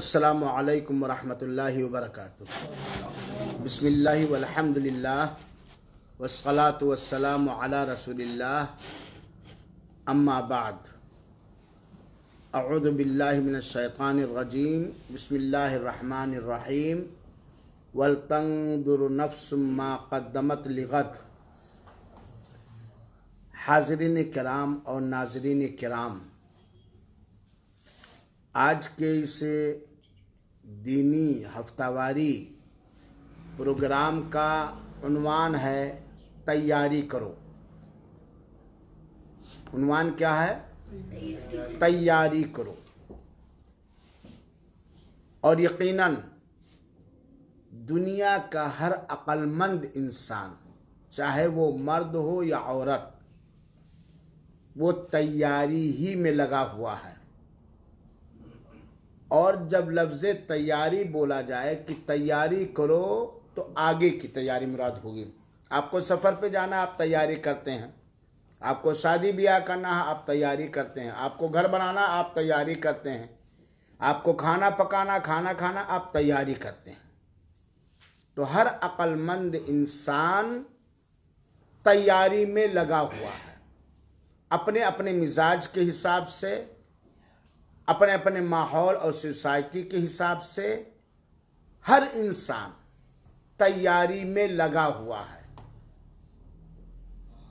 असलकम वरहमल वर्क बसमिल्ल वलहमदिल्ला वसलात वसलाम अला रसूलिल्लाह अम्माबाद अउदबिल्लिमिनशैक़ानरजीम बसमिल्लाम वलतंगदुरनफ़्समा क़दमत लगत हाजरीन कराम और नाजरीन कराम आज के इस दीनी हफ्तावारी प्रोग्राम का उन्वान है तैयारी करो उन्वान क्या है तैयारी करो और यकीनन दुनिया का हर अक्लमंद इंसान चाहे वो मर्द हो या औरत वो तैयारी ही में लगा हुआ है और जब लफ्ज़ तैयारी बोला जाए कि तैयारी करो तो आगे की तैयारी मुराद होगी आपको सफ़र पे जाना आप तैयारी करते हैं आपको शादी ब्याह करना आप तैयारी करते हैं आपको घर बनाना आप तैयारी करते हैं आपको खाना पकाना खाना खाना आप तैयारी करते हैं तो हर अक्लमंद इंसान तैयारी में लगा हुआ है अपने अपने मिजाज के हिसाब से अपने अपने माहौल और सोसाइटी के हिसाब से हर इंसान तैयारी में लगा हुआ है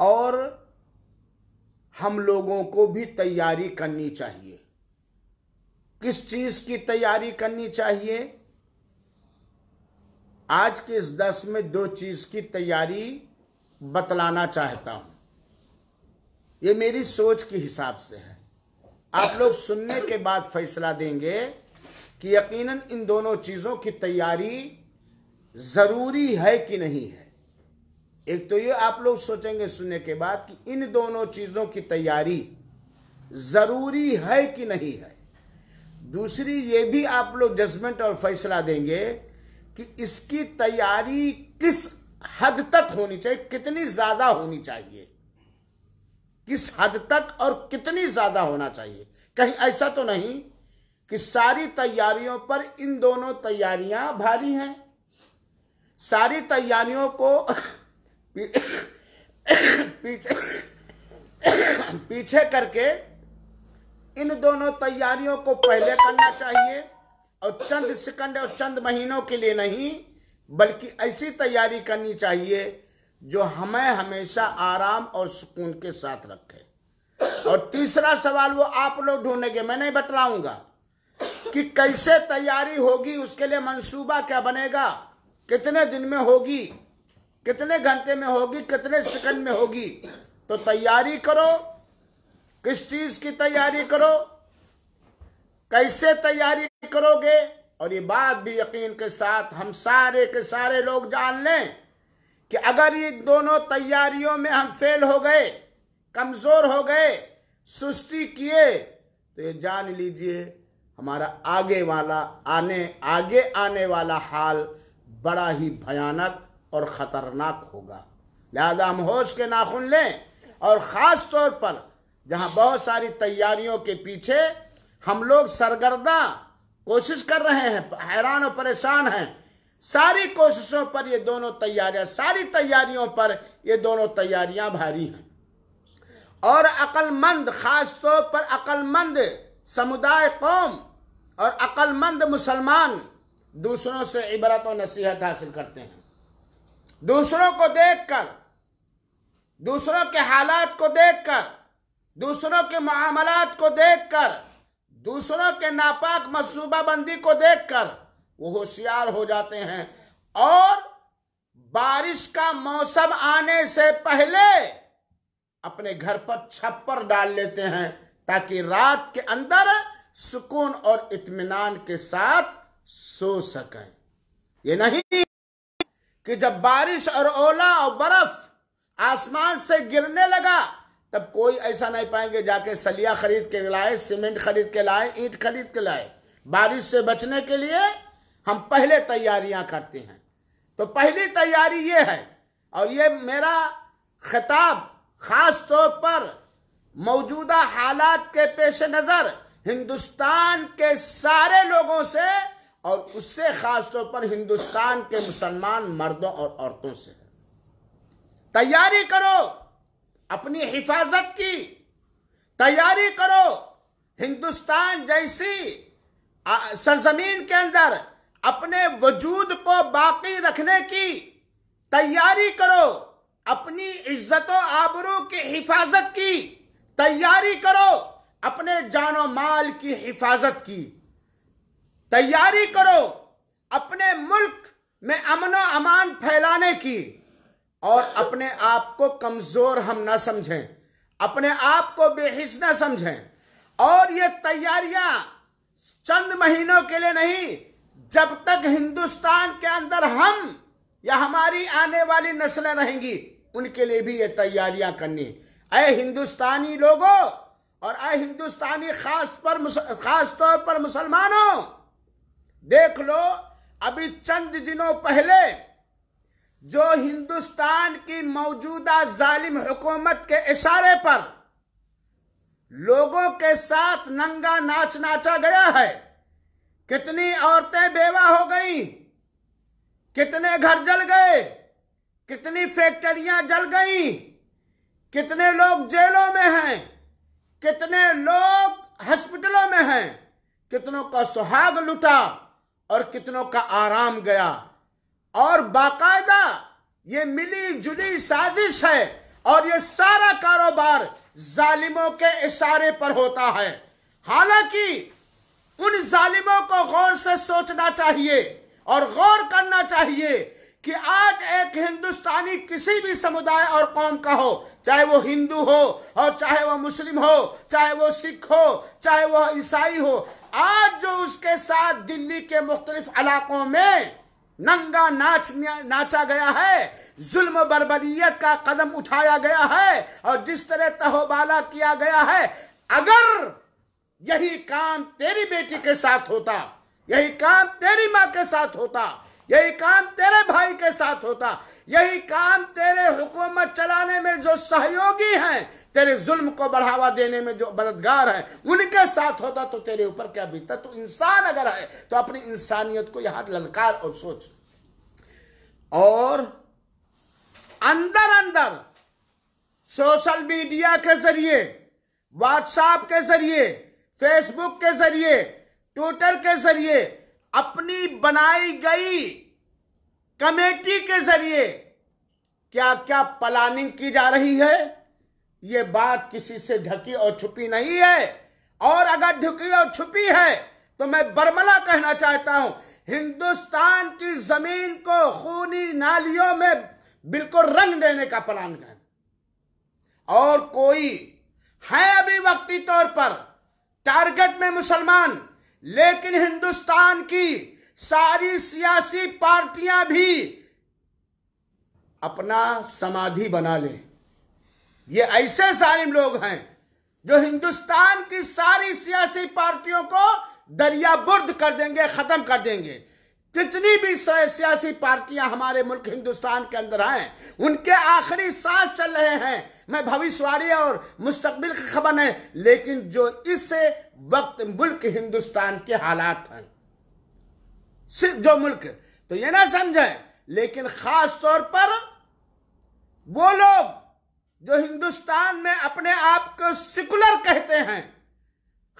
और हम लोगों को भी तैयारी करनी चाहिए किस चीज की तैयारी करनी चाहिए आज के इस दस में दो चीज की तैयारी बतलाना चाहता हूं ये मेरी सोच के हिसाब से है आप लोग सुनने के बाद फैसला देंगे कि यकीनन इन दोनों चीज़ों की तैयारी ज़रूरी है कि नहीं है एक तो ये आप लोग सोचेंगे सुनने के बाद कि इन दोनों चीज़ों की तैयारी ज़रूरी है कि नहीं है दूसरी ये भी आप लोग जजमेंट और फैसला देंगे कि इसकी तैयारी किस हद तक होनी चाहिए कितनी ज़्यादा होनी चाहिए किस हद तक और कितनी ज़्यादा होना चाहिए कहीं ऐसा तो नहीं कि सारी तैयारियों पर इन दोनों तैयारियां भारी हैं सारी तैयारियों को पीछे पीछे करके इन दोनों तैयारियों को पहले करना चाहिए और चंद सेकंड और चंद महीनों के लिए नहीं बल्कि ऐसी तैयारी करनी चाहिए जो हमें हमेशा आराम और सुकून के साथ रखे और तीसरा सवाल वो आप लोग ढूंढेंगे मैं नहीं बतलाऊंगा कि कैसे तैयारी होगी उसके लिए मंसूबा क्या बनेगा कितने दिन में होगी कितने घंटे में होगी कितने सेकंड में होगी तो तैयारी करो किस चीज की तैयारी करो कैसे तैयारी करोगे और ये बात भी यकीन के साथ हम सारे के सारे लोग जान लें कि अगर ये दोनों तैयारियों में हम फेल हो गए कमज़ोर हो गए सुस्ती किए तो ये जान लीजिए हमारा आगे वाला आने आगे आने वाला हाल बड़ा ही भयानक और ख़तरनाक होगा लिहाजा हम होश के नाखून लें और ख़ास तौर पर जहाँ बहुत सारी तैयारियों के पीछे हम लोग सरगर्दा कोशिश कर रहे हैं हैरान और परेशान हैं सारी कोशिशों पर ये दोनों तैयारियां सारी तैयारियों पर ये दोनों तैयारियां भारी हैं और अक्लमंद ख़ास तौर पर अक्लमंद समुदाय कौम और अक्लमंद मुसलमान दूसरों से इबरत और नसीहत हासिल करते हैं दूसरों को देखकर दूसरों के हालात को देखकर दूसरों के मामलात को देखकर दूसरों के नापाक मनसूबाबंदी को देखकर वो होशियार हो जाते हैं और बारिश का मौसम आने से पहले अपने घर पर छप्पर डाल लेते हैं ताकि रात के अंदर सुकून और इत्मीनान के साथ सो सकें ये नहीं कि जब बारिश और ओला और बर्फ आसमान से गिरने लगा तब कोई ऐसा नहीं पाएंगे जाके सलिया खरीद के लाए सीमेंट खरीद के लाए ईंट खरीद के लाए बारिश से बचने के लिए हम पहले तैयारियां करते हैं तो पहली तैयारी ये है और ये मेरा खिताब ख़ास तौर पर मौजूदा हालात के पेश नज़र हिंदुस्तान के सारे लोगों से और उससे ख़ास तौर पर हिंदुस्तान के मुसलमान मर्दों और औरतों से है तैयारी करो अपनी हिफाजत की तैयारी करो हिंदुस्तान जैसी सरजमीन के अंदर अपने वजूद को बाकी रखने की तैयारी करो अपनी इज्जत आबरू की हिफाजत की तैयारी करो अपने जानो माल की हिफाजत की तैयारी करो अपने मुल्क में अमन अमान फैलाने की और अपने आप को कमज़ोर हम ना समझें अपने आप को बेहिस ना समझें और ये तैयारियां चंद महीनों के लिए नहीं जब तक हिंदुस्तान के अंदर हम या हमारी आने वाली नस्लें रहेंगी उनके लिए भी ये तैयारियां करनी अय हिंदुस्तानी लोगों और अय हिंदुस्तानी खास पर खास तौर पर मुसलमानों देख लो अभी चंद दिनों पहले जो हिंदुस्तान की मौजूदा जालिम हुकूमत के इशारे पर लोगों के साथ नंगा नाच नाचा गया है कितनी औरतें बेवा हो गई कितने घर जल गए कितनी फैक्ट्रियां जल गई कितने लोग जेलों में हैं कितने लोग हॉस्पिटलों में हैं कितनों का सुहाग लुटा और कितनों का आराम गया और बाकायदा ये मिली जुली साजिश है और ये सारा कारोबार जालिमों के इशारे पर होता है हालांकि उन जालिमों को गौर से सोचना चाहिए और गौर करना चाहिए कि आज एक हिंदुस्तानी किसी भी समुदाय और कौम का हो चाहे वो हिंदू हो और चाहे वो मुस्लिम हो चाहे वो सिख हो चाहे वो ईसाई हो आज जो उसके साथ दिल्ली के मुख्तलिफ इलाकों में नंगा नाच नाचा गया है जुल्म बर्बरियत का कदम उठाया गया है और जिस तरह तहोबाला किया गया है अगर यही काम तेरी बेटी के साथ होता यही काम तेरी माँ के साथ होता यही काम तेरे भाई के साथ होता यही काम तेरे हुकूमत चलाने में जो सहयोगी हैं तेरे जुल्म को बढ़ावा देने में जो मददगार हैं उनके साथ होता तो तेरे ऊपर क्या बीतता तो इंसान अगर है तो अपनी इंसानियत को यहां ललकार और सोच और अंदर अंदर सोशल मीडिया के जरिए व्हाट्सएप के जरिए फेसबुक के जरिए ट्विटर के जरिए अपनी बनाई गई कमेटी के जरिए क्या क्या प्लानिंग की जा रही है ये बात किसी से ढकी और छुपी नहीं है और अगर ढकी और छुपी है तो मैं बर्मला कहना चाहता हूं हिंदुस्तान की जमीन को खूनी नालियों में बिल्कुल रंग देने का प्लान है और कोई है अभी वक्ती तौर पर टारगेट में मुसलमान लेकिन हिंदुस्तान की सारी सियासी पार्टियां भी अपना समाधि बना लें ये ऐसे सारे लोग हैं जो हिंदुस्तान की सारी सियासी पार्टियों को दरिया बुर्द कर देंगे खत्म कर देंगे जितनी भी सियासी पार्टियां हमारे मुल्क हिंदुस्तान के अंदर आए उनके आखिरी सांस चल रहे हैं मैं भविष्यवाणी और मुस्तबिल की खबर है लेकिन जो इस वक्त मुल्क हिंदुस्तान के हालात हैं सिर्फ जो मुल्क तो ये ना समझे लेकिन खास तौर पर वो लोग जो हिंदुस्तान में अपने आप को सिकुलर कहते हैं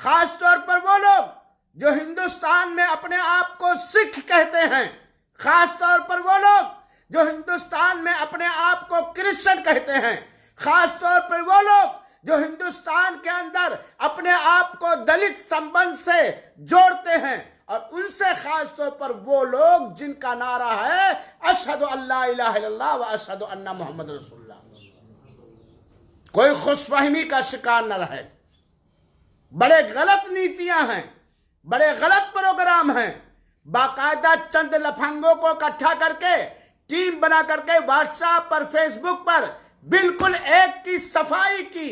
खास तौर पर वो लोग जो हिंदुस्तान में अपने आप को सिख कहते हैं खास तौर पर वो लोग जो हिंदुस्तान में अपने आप को क्रिश्चियन कहते हैं खास तौर पर वो लोग जो हिंदुस्तान के अंदर अपने आप को दलित संबंध से जोड़ते हैं और उनसे खास तौर पर वो लोग जिनका नारा है अशद अल्लाह व अशद अन्ना मोहम्मद रसुल्ला कोई खुशफहमी का शिकार न रहे बड़े गलत नीतियां हैं बड़े गलत प्रोग्राम हैं बाकायदा चंद लफंगों को इकट्ठा करके टीम बना करके व्हाट्सएप पर फेसबुक पर बिल्कुल एक की सफाई की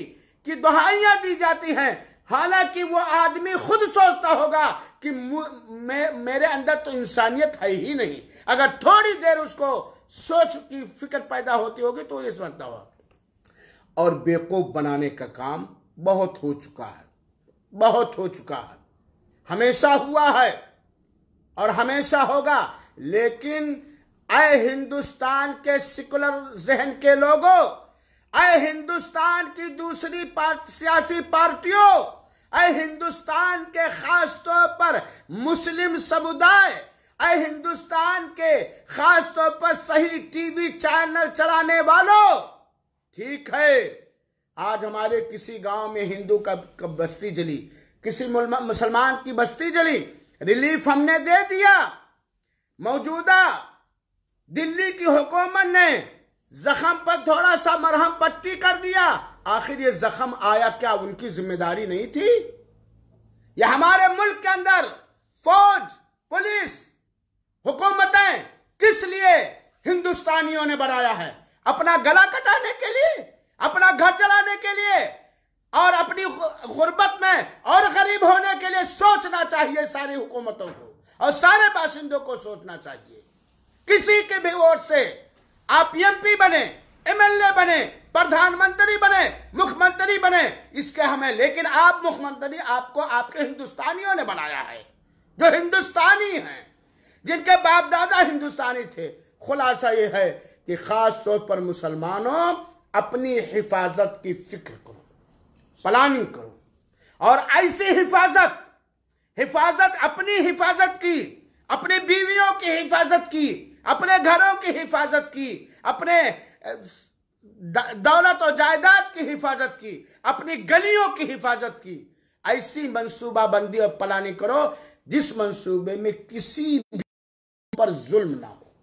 कि दुहाइयां दी जाती हैं हालांकि वो आदमी खुद सोचता होगा कि मे, मेरे अंदर तो इंसानियत है ही नहीं अगर थोड़ी देर उसको सोच की फिक्र पैदा होती होगी तो ये समझता होगा और बेवकूफ बनाने का काम बहुत हो चुका है बहुत हो चुका है हमेशा हुआ है और हमेशा होगा लेकिन अय हिंदुस्तान के सिकुलर जहन के लोगों अय हिंदुस्तान की दूसरी पार्ट, सियासी पार्टियों अय हिंदुस्तान के खास तौर पर मुस्लिम समुदाय अय हिंदुस्तान के खास तौर पर सही टीवी चैनल चलाने वालों ठीक है आज हमारे किसी गांव में हिंदू का बस्ती जली किसी मुसलमान की बस्ती जली रिलीफ हमने दे दिया मौजूदा दिल्ली की हुकूमत ने जख्म पर थोड़ा सा मरहम पट्टी कर दिया आखिर ये जख्म आया क्या उनकी जिम्मेदारी नहीं थी यह हमारे मुल्क के अंदर फौज पुलिस हुकूमतें किस लिए हिंदुस्तानियों ने बनाया है अपना गला कटाने के लिए अपना घर चलाने के लिए और अपनी गुर्बत में और गरीब होने के लिए सोचना चाहिए सारी हुकूमतों को और सारे बाशिंदों को सोचना चाहिए किसी के भी वोट से आप पी बने एमएलए बने प्रधानमंत्री बने मुख्यमंत्री बने इसके हमें लेकिन आप मुख्यमंत्री आपको आपके हिंदुस्तानियों ने बनाया है जो हिंदुस्तानी हैं जिनके बाप दादा हिंदुस्तानी थे खुलासा ये है कि खास तौर पर मुसलमानों अपनी हिफाजत की फिक्र करो प्लानिंग करो और ऐसी हिफाजत हिफाजत अपनी हिफाजत की अपने बीवियों की हिफाजत की अपने घरों की हिफाजत की अपने दौलत और जायदाद की हिफाजत की अपनी गलियों की हिफाजत की ऐसी मनसूबाबंदी और प्लानिंग करो जिस मनसूबे में किसी पर जुल्म ना हो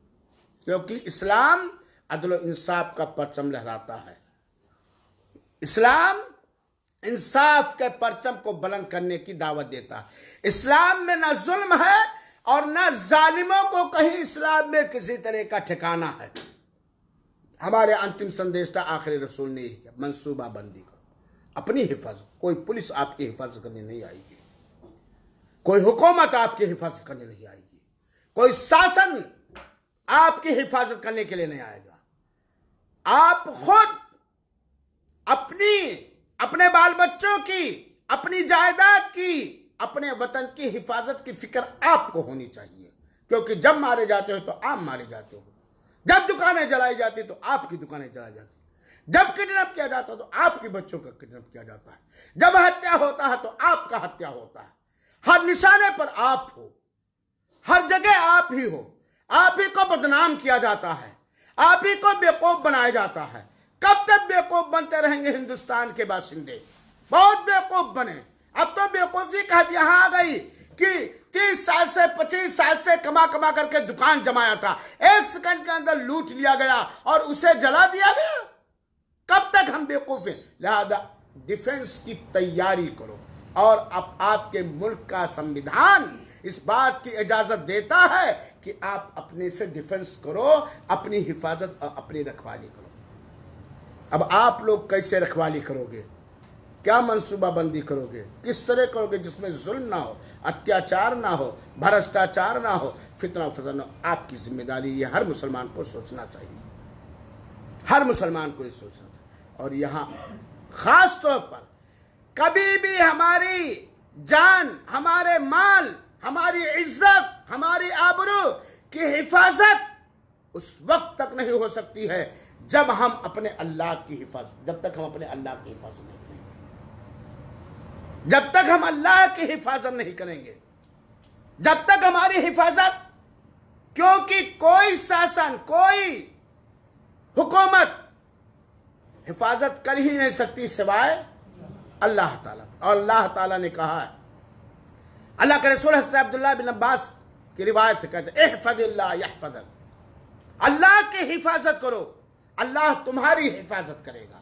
क्योंकि इस्लाम अदल इंसाफ का परचम लहराता है इस्लाम इंसाफ के परचम को बुलंद करने की दावत देता इस्लाम में ना जुल्म है और ना जालिमों को कहीं इस्लाम में किसी तरह का ठिकाना है हमारे अंतिम संदेश था आखिरी रसूल ने मनसूबा बंदी करो अपनी हिफाजत कोई पुलिस आपकी हिफाजत करने नहीं आएगी कोई हुकूमत आपकी हिफाजत करने नहीं आएगी कोई शासन आपकी हिफाजत करने के लिए नहीं आएगा आप खुद अपनी अपने बाल बच्चों की अपनी जायदाद की अपने वतन की हिफाजत की फिक्र आपको होनी चाहिए क्योंकि जब मारे जाते हो तो आप मारे जाते हो जब दुकानें जलाई जाती तो आपकी दुकानें जलाई जाती जब किडनैप किया जाता है तो आपके बच्चों का किडनैप किया जाता है जब हत्या होता है तो आपका हत्या होता है हर निशाने पर आप हो हर जगह आप ही हो आप ही को बदनाम किया जाता है आप ही को बेकूफ बनाया जाता है कब तक बेवकूफ बनते रहेंगे हिंदुस्तान के बासिंदे बहुत बेवकूफ बने अब तो बेवकूफी का हद हाँ यहां आ गई कि तीस साल से पच्चीस साल से कमा कमा करके दुकान जमाया था एक सेकंड के अंदर लूट लिया गया और उसे जला दिया गया कब तक हम बेवकूफ हैं लिहाजा डिफेंस की तैयारी करो और अब आपके मुल्क का संविधान इस बात की इजाजत देता है कि आप अपने से डिफेंस करो अपनी हिफाजत और अपनी रखवाली करो अब आप लोग कैसे रखवाली करोगे क्या मनसूबाबंदी करोगे किस तरह करोगे जिसमें जुल्म ना हो अत्याचार ना हो भ्रष्टाचार ना हो फितना फतना आपकी जिम्मेदारी ये हर मुसलमान को सोचना चाहिए हर मुसलमान को ये सोचना चाहिए और यहाँ खास तौर पर कभी भी हमारी जान हमारे माल हमारी इज्जत हमारी आबरू की हिफाजत उस वक्त तक नहीं हो सकती है जब हम अपने अल्लाह की हिफाजत जब तक हम अपने अल्लाह की हिफाजत नहीं करेंगे जब तक हम अल्लाह की हिफाजत नहीं करेंगे जब तक हमारी हिफाजत क्योंकि कोई शासन कोई हुकूमत हिफाजत कर ही नहीं सकती सिवाय अल्लाह ताला और अल्लाह ताला ने कहा है अल्लाह के रसूल हसन अब्दुल्ला बिन अब्बास की रिवायत कहते अल्लाह की हिफाजत करो अल्लाह तुम्हारी हिफाजत करेगा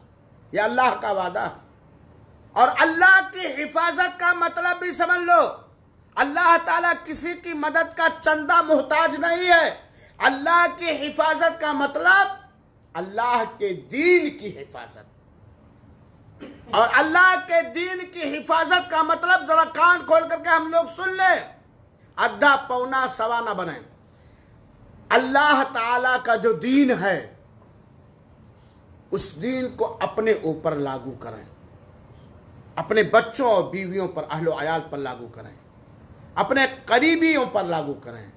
यह अल्लाह का वादा है और अल्लाह की हिफाजत का मतलब भी समझ लो अल्लाह ताला किसी की मदद का चंदा मोहताज नहीं है अल्लाह की हिफाजत का मतलब अल्लाह के दीन की हिफाजत और अल्लाह के दीन की हिफाजत का मतलब जरा कान खोल करके हम लोग सुन ले अद्धा पौना सवा ना बने अल्लाह ताला का जो दीन है उस दीन को अपने ऊपर लागू करें अपने बच्चों और बीवियों पर अहलो आयाल पर लागू करें अपने करीबियों पर लागू करें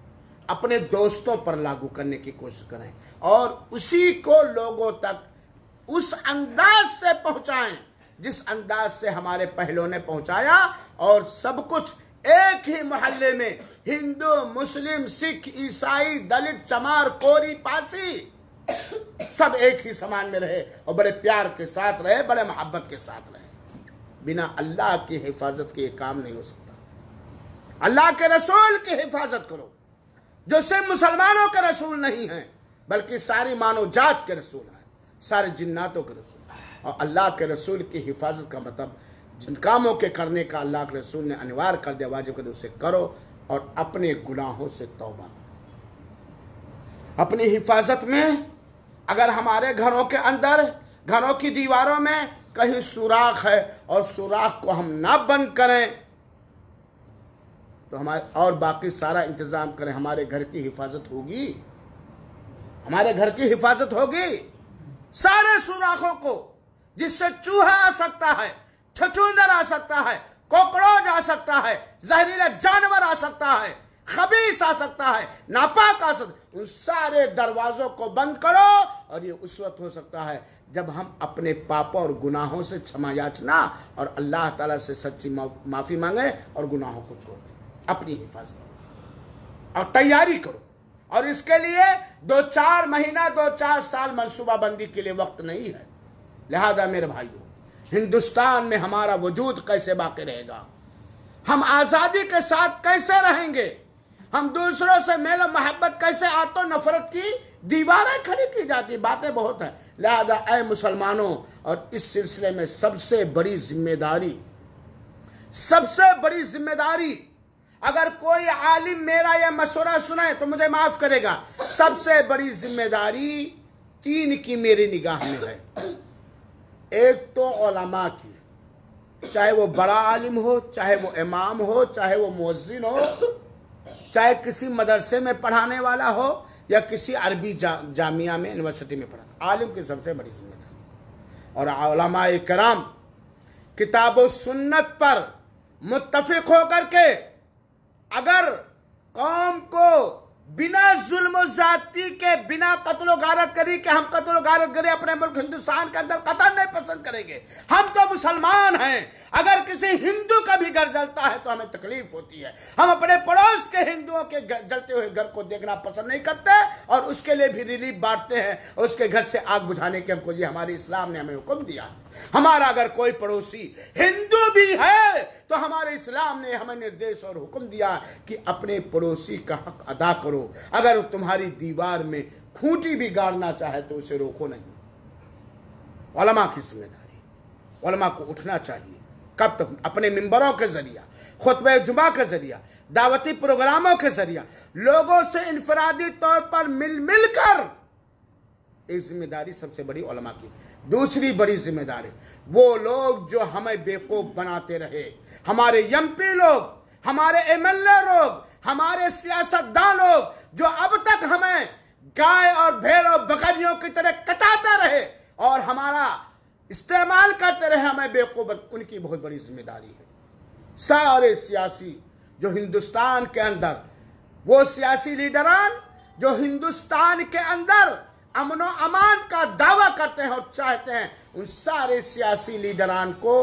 अपने दोस्तों पर लागू करने की कोशिश करें और उसी को लोगों तक उस अंदाज से पहुंचाएं जिस अंदाज से हमारे पहलों ने पहुंचाया और सब कुछ एक ही मोहल्ले में हिंदू मुस्लिम सिख ईसाई दलित चमार कोरी पासी सब एक ही समान में रहे और बड़े प्यार के साथ रहे बड़े मोहब्बत के साथ रहे बिना अल्लाह की हिफाजत के ये काम नहीं हो सकता अल्लाह के रसूल की हिफाजत करो जो सिर्फ मुसलमानों के रसूल नहीं है बल्कि सारी मानव जात के रसूल हैं सारे जिन्नातों के रसूल और अल्लाह के रसूल की हिफाजत का मतलब जिन कामों के करने का अल्लाह के रसूल ने अनिवार्य कर दिया वाजिब कर उसे करो और अपने गुनाहों से तौबा अपनी हिफाजत में अगर हमारे घरों के अंदर घरों की दीवारों में कहीं सुराख है और सुराख को हम ना बंद करें तो हमारे और बाकी सारा इंतज़ाम करें हमारे घर की हिफाजत होगी हमारे घर की हिफाजत होगी सारे सुराखों को जिससे चूहा आ सकता है छछूंदर आ सकता है कॉकरोच आ सकता है जहरीला जानवर आ सकता है खबीस आ सकता है नापाक आ सकता उन सारे दरवाज़ों को बंद करो और ये उस वक्त हो सकता है जब हम अपने पापों और गुनाहों से क्षमा याचना और अल्लाह ताला से सच्ची माफ़ी मांगे और गुनाहों को छोड़ दें अपनी हिफाजत करो और तैयारी करो और इसके लिए दो चार महीना दो चार साल मनसूबाबंदी के लिए वक्त नहीं है लिहाजा मेरे भाइयों हिंदुस्तान में हमारा वजूद कैसे बाकी रहेगा हम आज़ादी के साथ कैसे रहेंगे हम दूसरों से मेल मोहब्बत कैसे आतो नफरत की दीवारें खड़ी की जाती बातें बहुत हैं लिहाजा ए मुसलमानों और इस सिलसिले में सबसे बड़ी जिम्मेदारी सबसे बड़ी जिम्मेदारी अगर कोई आलिम मेरा यह मशवरा सुनाए तो मुझे माफ करेगा सबसे बड़ी जिम्मेदारी तीन की मेरी निगाह में है एक तो ओलमा की चाहे वो बड़ा आलिम हो चाहे वो इमाम हो चाहे वो मुजिन हो चाहे किसी मदरसे में पढ़ाने वाला हो या किसी अरबी जा, जामिया में यूनिवर्सिटी में पढ़ा आलिम की सबसे बड़ी जिम्मेदारी और आलमा कराम किताब सुन्नत पर मुतफिक होकर के अगर कौम को बिना जुल्म जाति के बिना कतलो गारत करी के हम कतलो गारत करें अपने मुल्क हिंदुस्तान के अंदर कतल नहीं पसंद करेंगे हम तो मुसलमान हैं अगर किसी हिंदू का भी घर जलता है तो हमें तकलीफ होती है हम अपने पड़ोस के हिंदुओं के जलते हुए घर को देखना पसंद नहीं करते और उसके लिए भी रिलीफ बांटते हैं उसके घर से आग बुझाने के हमको ये हमारे इस्लाम ने हमें हुक्म दिया हमारा अगर कोई पड़ोसी हिंदू भी है तो हमारे इस्लाम ने हमें निर्देश और हुक्म दिया कि अपने पड़ोसी का हक अदा करो करो अगर तुम्हारी दीवार में खूंटी भी गाड़ना चाहे तो उसे रोको नहीं ओलमा की जिम्मेदारी ओलमा को उठना चाहिए कब तक अपने मिंबरों के जरिया खुतब जुमा के जरिया दावती प्रोग्रामों के जरिया लोगों से इनफरादी तौर पर मिल मिल कर इस जिम्मेदारी सबसे बड़ी ओलमा की दूसरी बड़ी जिम्मेदारी वो लोग जो हमें बेकूफ बनाते रहे हमारे यमपी लोग हमारे एमएलए लोग हमारे सियासतदान लोग जो अब तक हमें गाय और भेड़ और बकरियों की तरह कटाते रहे और हमारा इस्तेमाल करते रहे हमें बेकूबत उनकी बहुत बड़ी जिम्मेदारी है सारे सियासी जो हिंदुस्तान के अंदर वो सियासी लीडरान जो हिंदुस्तान के अंदर अमनो अमान का दावा करते हैं और चाहते हैं उन सारे सियासी लीडरान को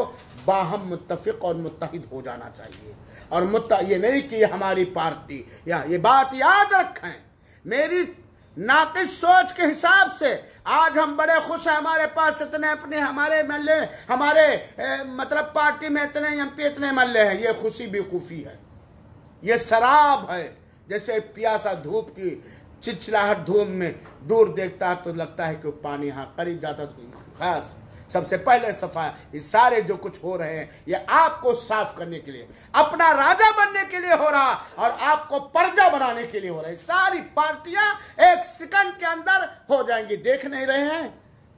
बाहम मुतफिक और मुतहद हो जाना चाहिए और मुद्दा ये नहीं कि हमारी पार्टी या ये बात याद रखें मेरी नाकिस सोच के हिसाब से आज हम बड़े खुश हैं हमारे पास इतने अपने हमारे मल्ले हमारे ए, मतलब पार्टी में इतने एम पी इतने मल्ले हैं ये खुशी बेवकूफ़ी है ये शराब है जैसे प्यासा धूप की चिचलाहट धूम में दूर देखता तो लगता है कि पानी यहाँ करीब जाता तो खास सबसे पहले सफाया ये सारे जो कुछ हो रहे हैं ये आपको साफ करने के लिए अपना राजा बनने के लिए हो रहा और आपको पर्जा बनाने के लिए हो रहा है सारी पार्टियां एक सेकंड के अंदर हो जाएंगी देख नहीं रहे हैं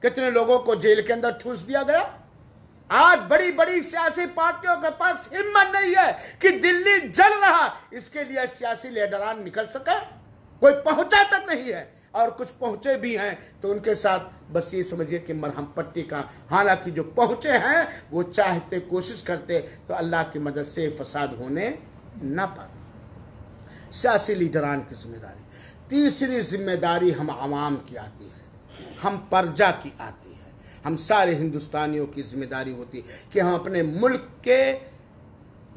कितने लोगों को जेल के अंदर ठूस दिया गया आज बड़ी बड़ी सियासी पार्टियों के पास हिम्मत नहीं है कि दिल्ली जल रहा इसके लिए सियासी लीडरान निकल सके कोई पहुंचा तक नहीं है और कुछ पहुंचे भी हैं तो उनके साथ बस ये समझिए कि मरहम पट्टी का हालांकि जो पहुंचे हैं वो चाहते कोशिश करते तो अल्लाह की मदद से फसाद होने ना पाते सियासी लीडरान की जिम्मेदारी तीसरी जिम्मेदारी हम आवाम की आती है हम प्रजा की आती है हम सारे हिंदुस्तानियों की जिम्मेदारी होती है कि हम अपने मुल्क के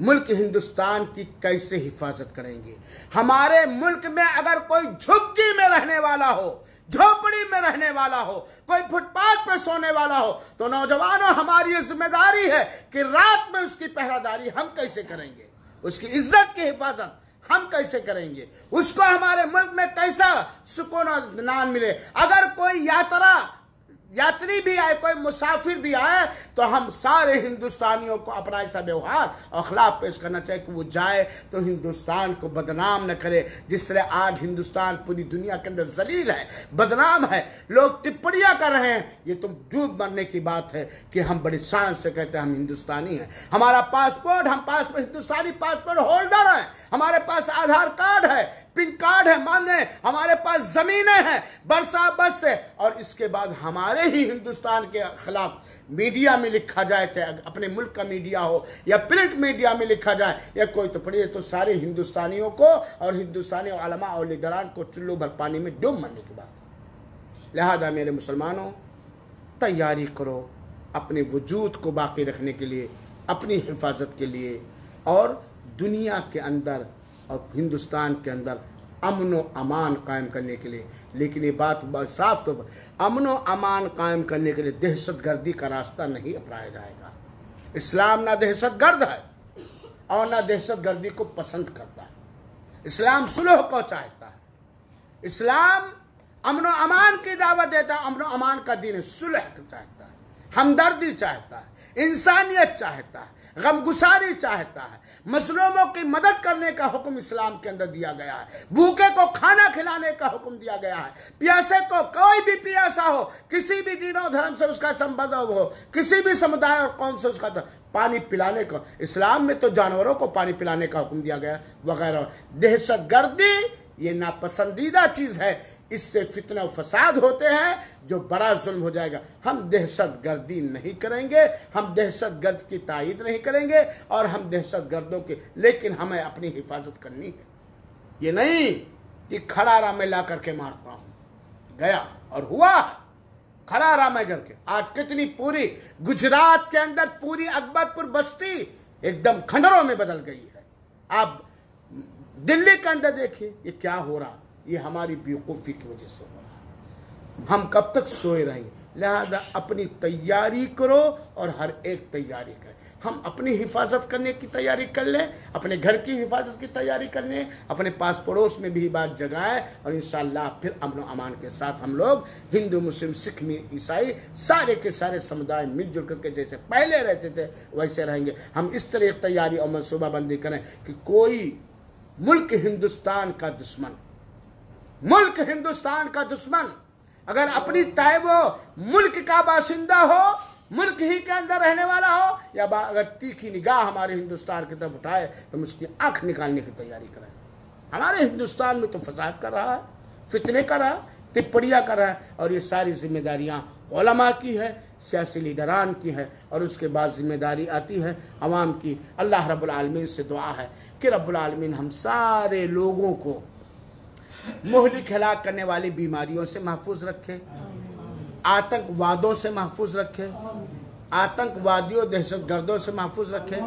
मुल्क हिंदुस्तान की कैसे हिफाजत करेंगे हमारे मुल्क में अगर कोई झुग्गी में रहने वाला हो झोपड़ी में रहने वाला हो कोई फुटपाथ पर सोने वाला हो तो नौजवानों हमारी जिम्मेदारी है कि रात में उसकी पहरादारी हम कैसे करेंगे उसकी इज्जत की हिफाजत हम कैसे करेंगे उसको हमारे मुल्क में कैसा सुकून नाम मिले अगर कोई यात्रा यात्री भी आए कोई मुसाफिर भी आए तो हम सारे हिंदुस्तानियों को अपना ऐसा व्यवहार खिलाफ पेश करना चाहिए कि वो जाए तो हिंदुस्तान को बदनाम न करे जिस तरह आज हिंदुस्तान पूरी दुनिया के अंदर जलील है बदनाम है लोग टिप्पणियाँ कर रहे हैं ये तुम डूब मरने की बात है कि हम बड़े शान से कहते हैं हम हिंदुस्तानी हैं हमारा पासपोर्ट हम पासपोर्ट हिंदुस्तानी पासपोर्ट होल्डर हैं हमारे पास आधार कार्ड है पिन कार्ड है मान्य हमारे पास ज़मीनें हैं बरसा बस से और इसके बाद हमारे भले ही हिंदुस्तान के खिलाफ मीडिया में लिखा जाए चाहे अपने मुल्क का मीडिया हो या प्रिंट मीडिया में लिखा जाए या कोई तो पढ़िए तो सारे हिंदुस्तानियों को और हिंदुस्तानी आलमा और लीडरान को चुल्लू भर पानी में डूब मरने की बात लिहाजा मेरे मुसलमानों तैयारी करो अपने वजूद को बाकी रखने के लिए अपनी हिफाजत के लिए और दुनिया के अंदर और हिंदुस्तान के अंदर अमन अमान कायम करने के लिए लेकिन ये बात, साफ तो अमन अमान कायम करने के लिए दहशत गर्दी का रास्ता नहीं अपनाया जाएगा इस्लाम ना दहशत गर्द है और ना दहशत गर्दी को पसंद करता है इस्लाम सुलह को चाहता है इस्लाम अमन अमान की दावा देता है अमन अमान का दिन सुलह चाहता है हमदर्दी चाहता है इंसानियत चाहता है गमगुसारी चाहता है मसलूमों की मदद करने का हुक्म इस्लाम के अंदर दिया गया है भूखे को खाना खिलाने का हुक्म दिया गया है प्यासे को कोई भी प्यासा हो किसी भी दिनों धर्म से उसका संबंध हो किसी भी समुदाय और कौन से उसका पानी पिलाने का इस्लाम में तो जानवरों को पानी पिलाने का हुक्म दिया गया वगैरह दहशत गर्दी ये नापसंदीदा चीज़ है इससे फितना फसाद होते हैं जो बड़ा जुल्म हो जाएगा हम दहशत गर्दी नहीं करेंगे हम दहशत गर्द की तायद नहीं करेंगे और हम दहशत गर्दों के लेकिन हमें अपनी हिफाजत करनी है ये नहीं कि खड़ारा में ला करके मारता हूँ गया और हुआ खड़ारा में करके आज कितनी पूरी गुजरात के अंदर पूरी अकबरपुर बस्ती एकदम खंडरों में बदल गई है आप दिल्ली के अंदर देखिए ये क्या हो रहा ये हमारी बेवकूफ़ी की वजह से हो रहा है हम कब तक सोए रहेंगे लिहाजा अपनी तैयारी करो और हर एक तैयारी करें हम अपनी हिफाजत करने की तैयारी कर लें अपने घर की हिफाजत की तैयारी कर लें अपने पास पड़ोस में भी बात जगाएं और इन फिर अमन अमान के साथ हम लोग हिंदू मुस्लिम सिख ईसाई सारे के सारे समुदाय मिलजुल करके जैसे पहले रहते थे वैसे रहेंगे हम इस तरह तैयारी और मनसूबाबंदी करें कि कोई मुल्क हिंदुस्तान का दुश्मन मुल्क हिंदुस्तान का दुश्मन अगर अपनी चाहे वो मुल्क का बाशिंदा हो मुल्क ही के अंदर रहने वाला हो या अगर तीखी निगाह हमारे हिंदुस्तान की तरफ उठाए तो हम उसकी आंख निकालने की तैयारी करें हमारे हिंदुस्तान में तो फसाद कर रहा है फितने कर रहा है टिप्पणियाँ कर रहा है और ये सारी जिम्मेदारियाँ ओलमा की है सियासी लीडरान की है और उसके बाद जिम्मेदारी आती है आवाम की अल्लाह रब्लमिन से दुआ है कि रब्लमिन हम सारे लोगों को मोहली खिला करने वाली बीमारियों से महफूज रखे आतंकवादों से महफूज रखे आतंकवादियों दहशत गर्दों से महफूज रखे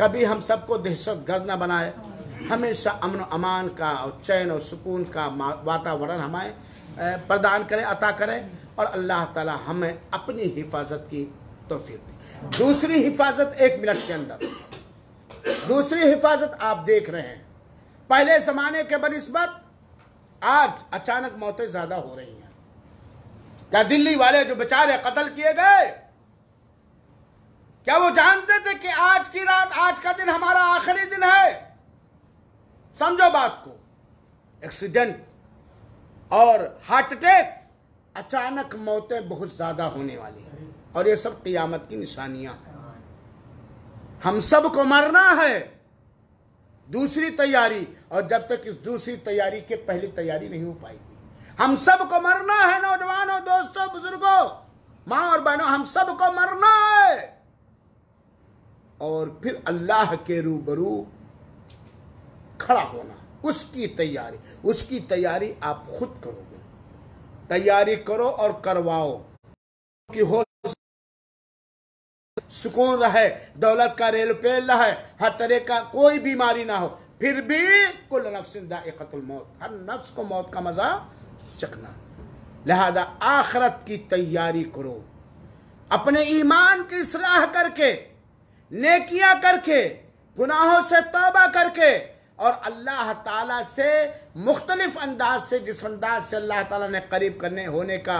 कभी हम सबको दहशत गर्द न बनाए हमेशा अमन अमान का और चैन और सुकून का वातावरण हमें प्रदान करें अता करें और अल्लाह ताला हमें अपनी हिफाजत की तोफीक दे दूसरी हिफाजत एक मिनट के अंदर दूसरी हिफाजत आप देख रहे हैं पहले ज़माने के बनस्बत आज अचानक मौतें ज्यादा हो रही हैं क्या दिल्ली वाले जो बेचारे कत्ल किए गए क्या वो जानते थे कि आज की रात आज का दिन हमारा आखिरी दिन है समझो बात को एक्सीडेंट और हार्ट अटैक अचानक मौतें बहुत ज्यादा होने वाली हैं और ये सब क़ियामत की निशानियां हैं हम सबको मरना है दूसरी तैयारी और जब तक इस दूसरी तैयारी के पहली तैयारी नहीं हो पाएगी हम सबको मरना है नौजवानों दोस्तों बुजुर्गों माँ और बहनों हम सबको मरना है और फिर अल्लाह के रूबरू खड़ा होना उसकी तैयारी उसकी तैयारी आप खुद करोगे तैयारी करो और करवाओ कि हो सुकून रहे दौलत का रेल पेल रहे हर तरह का कोई बीमारी ना हो फिर भी कुल नफ्स दाकतुल मौत हर नफ्स को मौत का मज़ा चखना लिहाजा आखरत की तैयारी करो अपने ईमान की सलाह करके नेकिया करके गुनाहों से तोबा करके और अल्लाह ताला से मुख्तलिफ अंदाज से जिस अंदाज से अल्लाह ताला ने करीब करने होने का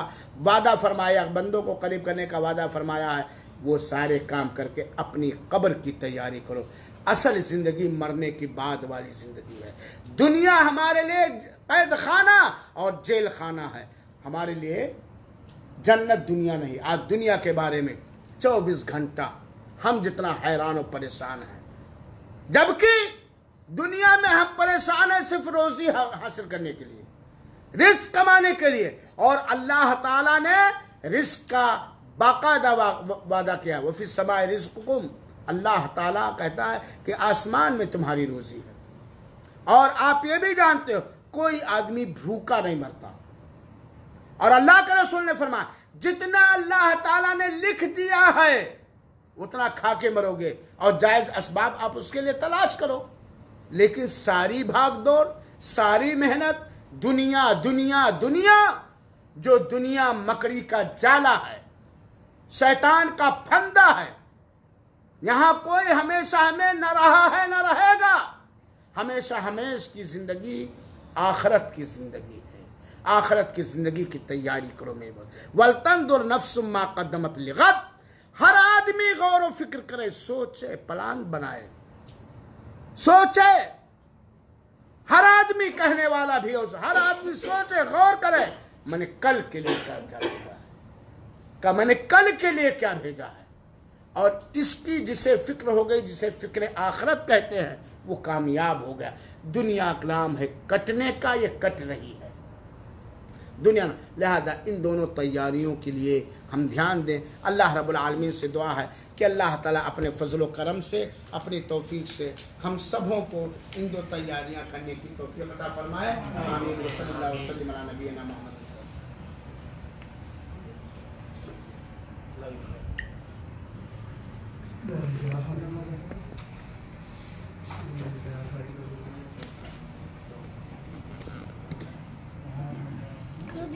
वादा फरमाया बंदों को करीब करने का वादा फरमाया है वो सारे काम करके अपनी कब्र की तैयारी करो असल ज़िंदगी मरने की बाद वाली ज़िंदगी है दुनिया हमारे लिए कैद खाना और जेल खाना है हमारे लिए जन्नत दुनिया नहीं आज दुनिया के बारे में 24 घंटा हम जितना हैरान और परेशान हैं जबकि दुनिया में हम परेशान हैं सिर्फ रोजी हासिल करने के लिए रिस्क कमाने के लिए और अल्लाह ताला ने रिस्क का बाकायदा वादा किया है वफ़ी समाय रिजकुम अल्लाह ताला कहता है कि आसमान में तुम्हारी रोज़ी है और आप ये भी जानते हो कोई आदमी भूखा नहीं मरता और अल्लाह के रसूल ने फरमाया जितना अल्लाह ताला ने लिख दिया है उतना खा के मरोगे और जायज़ इसबाब आप उसके लिए तलाश करो लेकिन सारी भाग दौड़ सारी मेहनत दुनिया दुनिया दुनिया जो दुनिया मकड़ी का जाला है शैतान का फंदा है यहां कोई हमेशा हमें न रहा है न रहेगा हमेशा हमेश की जिंदगी आखरत की जिंदगी है आखरत की जिंदगी की तैयारी करो मेरे वलतंद और नफसुमा कदमत लिगत हर आदमी गौर फिक्र करे सोचे प्लान बनाए सोचे हर आदमी कहने वाला भी हो हर आदमी सोचे गौर करे मैंने कल के लिए क्या करूँगा का मैंने कल के लिए क्या भेजा है और इसकी जिसे फिक्र हो गई जिसे फिक्र आखरत कहते हैं वो कामयाब हो गया दुनिया कलाम है कटने का ये कट रही है दुनिया लिहाजा इन दोनों तैयारियों के लिए हम ध्यान दें अल्लाह रबालमीन से दुआ है कि अल्लाह ताला अपने फजल करम से अपनी तोफ़ी से हम सबों को इन दो तैयारियाँ करने की तोफ़ी अदा फरमाए आमीन 卡迪。